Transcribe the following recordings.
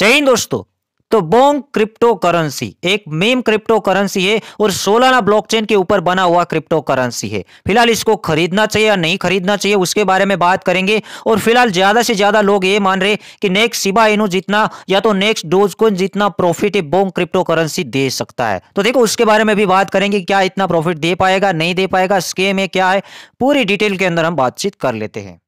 चाहिए दोस्तों तो बोंग क्रिप्टो करेंसी एक मेम क्रिप्टो करेंसी है और सोलाना ब्लॉकचेन के ऊपर बना हुआ क्रिप्टो करेंसी है फिलहाल इसको खरीदना चाहिए या नहीं खरीदना चाहिए उसके बारे में बात करेंगे और फिलहाल ज्यादा से ज्यादा लोग ये मान रहे कि नेक्स्ट सिबा इनो जितना या तो नेक्स्ट डोज को जितना प्रॉफिट है बोंग क्रिप्टो करेंसी दे सकता है तो देखो उसके बारे में भी बात करेंगे क्या इतना प्रॉफिट दे पाएगा नहीं दे पाएगा स्केम है क्या है पूरी डिटेल के अंदर हम बातचीत कर लेते हैं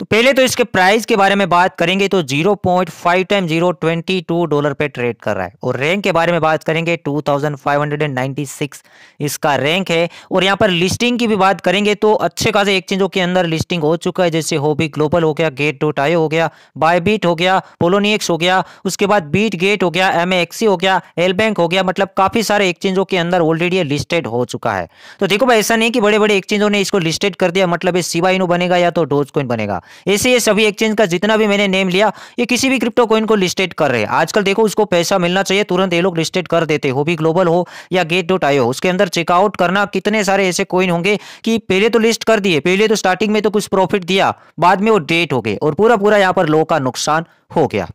तो पहले तो इसके प्राइस के बारे में बात करेंगे तो 0.5 टाइम जीरो ट्वेंटी डॉलर पे ट्रेड कर रहा है और रैंक के बारे में बात करेंगे 2596 इसका रैंक है और यहाँ पर लिस्टिंग की भी बात करेंगे तो अच्छे खासे एक्सचेंजों के अंदर लिस्टिंग हो चुका है जैसे होबी ग्लोबल हो गया गेट डोट आई हो गया बायबीट हो गया पोलोनियक्स हो गया उसके बाद बीट गेट हो गया एम हो गया एल बैंक हो गया मतलब काफ़ी सारे एक्सचेंजों के अंदर ऑलरेडी ये लिस्टेड हो चुका है तो देखो भाई ऐसा नहीं कि बड़े बड़े एक्सचेंजों ने इसको लिस्टेड कर दिया मतलब ये सीवाइनो बनेगा या तो डोज बनेगा ऐसे ये सभी एक्सचेंज का जितना भी मैंने नेम लिया ये किसी भी क्रिप्टो कॉइन को लिस्टेड कर रहे हैं आजकल देखो उसको पैसा मिलना चाहिए तुरंत ये लोग लिस्टेड कर देते हो भी ग्लोबल हो या गेट डॉट आयो उसके अंदर चेकआउट करना कितने सारे ऐसे कॉइन होंगे कि पहले तो लिस्ट कर दिए पहले तो स्टार्टिंग में तो कुछ प्रॉफिट दिया बाद में वो डेट हो गए और पूरा पूरा यहाँ पर लोगों का नुकसान हो गया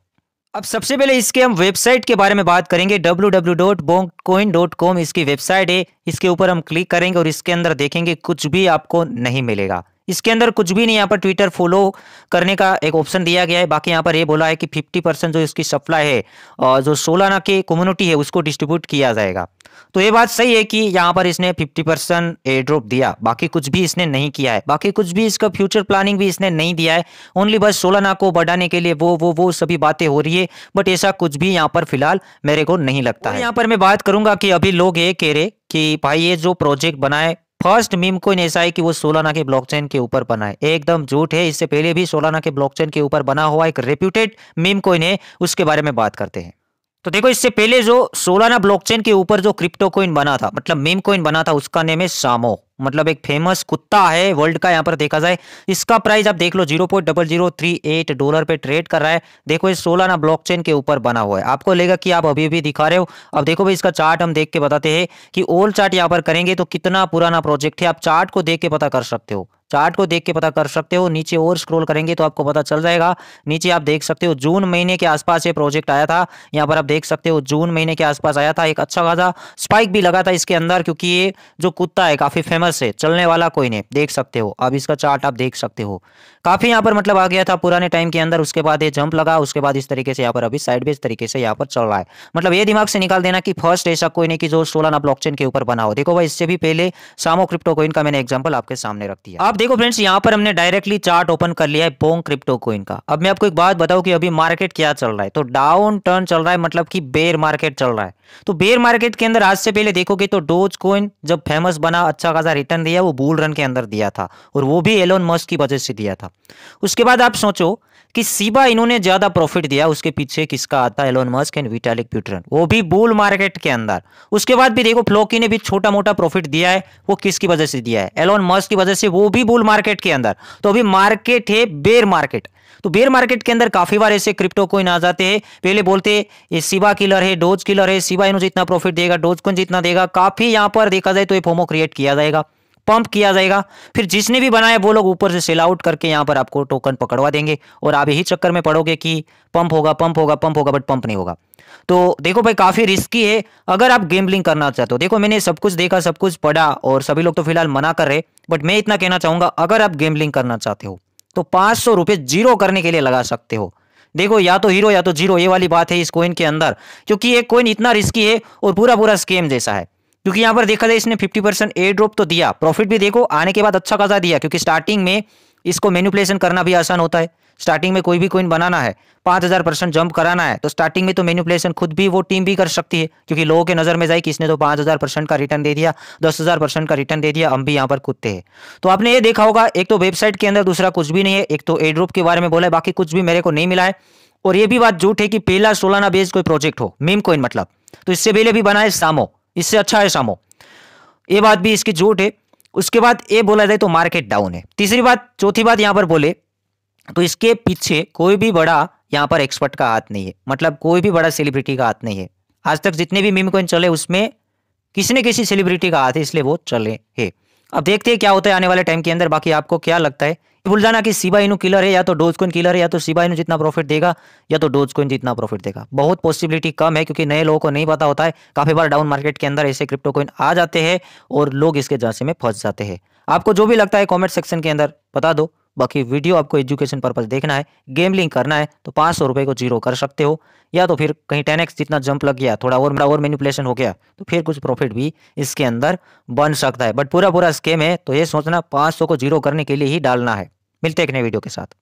अब सबसे पहले इसके हम वेबसाइट के बारे में बात करेंगे www.bongcoin.com इसकी वेबसाइट है इसके ऊपर हम क्लिक करेंगे और इसके अंदर देखेंगे कुछ भी आपको नहीं मिलेगा इसके अंदर कुछ भी नहीं यहाँ पर ट्विटर फॉलो करने का एक ऑप्शन दिया गया है बाकी यहाँ पर ये बोला है कि 50 परसेंट जो इसकी सप्लाई है और जो सोलाना की कम्युनिटी है उसको डिस्ट्रीब्यूट किया जाएगा तो ये बात सही है कि यहाँ पर इसने 50 परसेंट एयर ड्रॉप दिया बाकी कुछ भी इसने नहीं किया है बाकी कुछ भी इसका फ्यूचर प्लानिंग भी इसने नहीं दिया है ओनली बस सोलाना को बढ़ाने के लिए वो वो वो सभी बातें हो रही है बट ऐसा कुछ भी यहाँ पर फिलहाल मेरे को नहीं लगता है यहाँ पर मैं बात करूंगा कि अभी लोग ये कह रहे कि भाई ये जो प्रोजेक्ट बनाए फर्स्ट मीम कोइन ऐसा है कि वो सोलाना के ब्लॉकचेन के ऊपर बना है एकदम झूठ है इससे पहले भी सोलाना के ब्लॉकचेन के ऊपर बना हुआ एक रेप्यूटेड मीम कोइन है उसके बारे में बात करते हैं तो देखो इससे पहले जो सोलाना ब्लॉकचेन के ऊपर जो क्रिप्टो कोइन बना था मतलब मीम कोइन बना था उसका नेम है सामो मतलब एक फेमस कुत्ता है वर्ल्ड का यहाँ पर देखा जाए इसका प्राइस आप देख लो zero point double zero three eight dollar पे ट्रेड कर रहा है देखो ये सोलाना ब्लॉकचेन के ऊपर बना हुआ है आपको लेगा कि आप अभी भी दिखा रहे हो अब देखो भाई इसका चार्ट हम देख के बताते हैं कि ओल्ड चार्ट यहाँ पर करेंगे तो कितना पुराना प्रोजेक्ट है आप चार्ट को देख के पता कर सकते हो चार्ट को देख के पता कर सकते हो नीचे और स्क्रोल करेंगे तो आपको पता चल जाएगा नीचे आप देख सकते हो जून महीने के आसपास ये प्रोजेक्ट आया था यहाँ पर आप देख सकते हो जून महीने के आसपास आया था एक अच्छा खासा स्पाइक भी लगा था इसके अंदर क्योंकि ये जो कुत्ता है काफ़ी फेमस है चलने वाला कोई नहीं देख सकते हो अब इसका चार्ट आप देख सकते हो काफ़ी यहाँ पर मतलब आ गया था पुराने टाइम के अंदर उसके बाद ये जंप लगा उसके बाद इस तरीके से यहाँ पर अभी साइड तरीके से यहाँ पर चल रहा है मतलब ये दिमाग से निकाल देना की फर्स्ट ऐसा कोई नहीं की जो सोलाना ब्लॉक के ऊपर बना हो देखो भाई इससे भी पहले सामो क्रिप्टो कोइन का मैंने एग्जाम्पल आपके सामने रख दिया आप देखो फ्रेंड्स यहाँ पर हमने डायरेक्टली चार्ट ओपन कर लिया है बोंग क्रिप्टो कोइन का अब मैं आपको एक बात बताऊं कि अभी मार्केट क्या चल रहा है तो डाउन टर्न चल रहा है मतलब कि बेर मार्केट चल रहा है तो बेर मार्केट के अंदर आज से पहले देखोगे तो डोज कोइन जब फेमस बना अच्छा खासा रिटर्न दिया वो बुल रन के अंदर दिया था और वो भी एलोन मस्क की वजह से दिया था उसके बाद आप सोचो कि सीबा इन्होंने ज्यादा प्रॉफिट दिया उसके पीछे किसका आता Elon Musk and Vitalik Buterin वो भी बुल मार्केट के अंदर उसके बाद भी देखो फ्लोकी ने भी छोटा मोटा प्रॉफिट दिया है वो किसकी वजह से दिया है एलोन मस्क की वजह से वो भी बुल मार्केट के अंदर तो अभी मार्केट है बेर मार्केट तो बेर मार्केट के अंदर काफी बार ऐसे क्रिप्टो कोइन आ जाते हैं पहले बोलते ये सिवा किलर है डोज किलर है सिवा इनो जितना प्रॉफिट देगा डोज कोइन जितना देगा काफी यहां पर देखा जाए तो ये फोमो क्रिएट किया जाएगा पंप किया जाएगा फिर जिसने भी बनाया वो लोग ऊपर से सेल आउट करके यहाँ पर आपको टोकन पकड़वा देंगे और आप यही चक्कर में पड़ोगे कि पंप होगा पंप होगा पंप होगा बट पंप नहीं होगा तो देखो भाई काफ़ी रिस्की है अगर आप गेमलिंग करना चाहते हो देखो मैंने सब कुछ देखा सब कुछ पढ़ा और सभी लोग तो फिलहाल मना कर रहे बट मैं इतना कहना चाहूंगा अगर आप गेमलिंग करना चाहते हो तो पांच सौ रुपए जीरो करने के लिए लगा सकते हो देखो या तो हीरो या तो जीरो ये वाली बात है इस कोइन के अंदर क्योंकि एक कोइन इतना रिस्की है और पूरा पूरा स्केम जैसा है क्योंकि यहाँ पर देखा जाए इसने फिफ्टी परसेंट एयर ड्रॉप तो दिया प्रॉफिट भी देखो आने के बाद अच्छा खासा दिया क्योंकि स्टार्टिंग में इसको मैन्यूपुलेशन करना भी आसान होता है स्टार्टिंग में कोई भी कोइन बनाना है पाँच हज़ार परसेंट जंप कराना है तो स्टार्टिंग में तो मैन्यूपुलेशन खुद भी वो टीम भी कर सकती है क्योंकि लोगों के नज़र में जाए कि इसने तो पाँच हज़ार परसेंट का रिटर्न दे दिया दस हज़ार परसेंट का रिटर्न दे दिया हम भी यहाँ पर कूदते हैं तो आपने ये देखा होगा एक तो वेबसाइट के अंदर दूसरा कुछ भी नहीं है एक तो एड्रोप के बारे में बोला है बाकी कुछ भी मेरे को नहीं मिला है और ये भी बात झूठ है कि पहला सोलाना बेस्ड कोई प्रोजेक्ट हो मीम कोइन मतलब तो इससे पहले भी बना है सामो इससे अच्छा है सामो ये बात भी इसकी झूठ है उसके बाद ये बोला जाए तो मार्केट डाउन है तीसरी बात चौथी बात यहाँ पर बोले तो इसके पीछे कोई भी बड़ा यहाँ पर एक्सपर्ट का हाथ नहीं है मतलब कोई भी बड़ा सेलिब्रिटी का हाथ नहीं है आज तक जितने भी मीम कोइन चले उसमें किसी न किसी सेलिब्रिटी का हाथ है इसलिए वो चले है अब देखते हैं क्या होता है आने वाले टाइम के अंदर बाकी आपको क्या लगता है भूल जाना कि सीबा इनू किलर है या तो डोज कोइन किलर है या तो सीबा इनू जितना प्रॉफिट देगा या तो डोज कोइन जितना प्रॉफिट देगा बहुत पॉसिबिलिटी कम है क्योंकि नए लोगों को नहीं पता होता है काफ़ी बार डाउन मार्केट के अंदर ऐसे क्रिप्टो कोइन आ जाते हैं और लोग इसके जांचे में फंस जाते हैं आपको जो भी लगता है कॉमेंट सेक्शन के अंदर बता दो बाकी वीडियो आपको एजुकेशन पर्पज देखना है गेमलिंग करना है तो पांच सौ रुपये को जीरो कर सकते हो या तो फिर कहीं टेन एक्स जितना जंप लग गया थोड़ा और मेरा और मैनिपुलेशन हो गया तो फिर कुछ प्रॉफिट भी इसके अंदर बन सकता है बट पूरा पूरा स्केम है तो ये सोचना पाँच सौ को जीरो करने के लिए ही डालना है मिलते हैं एक नए वीडियो के साथ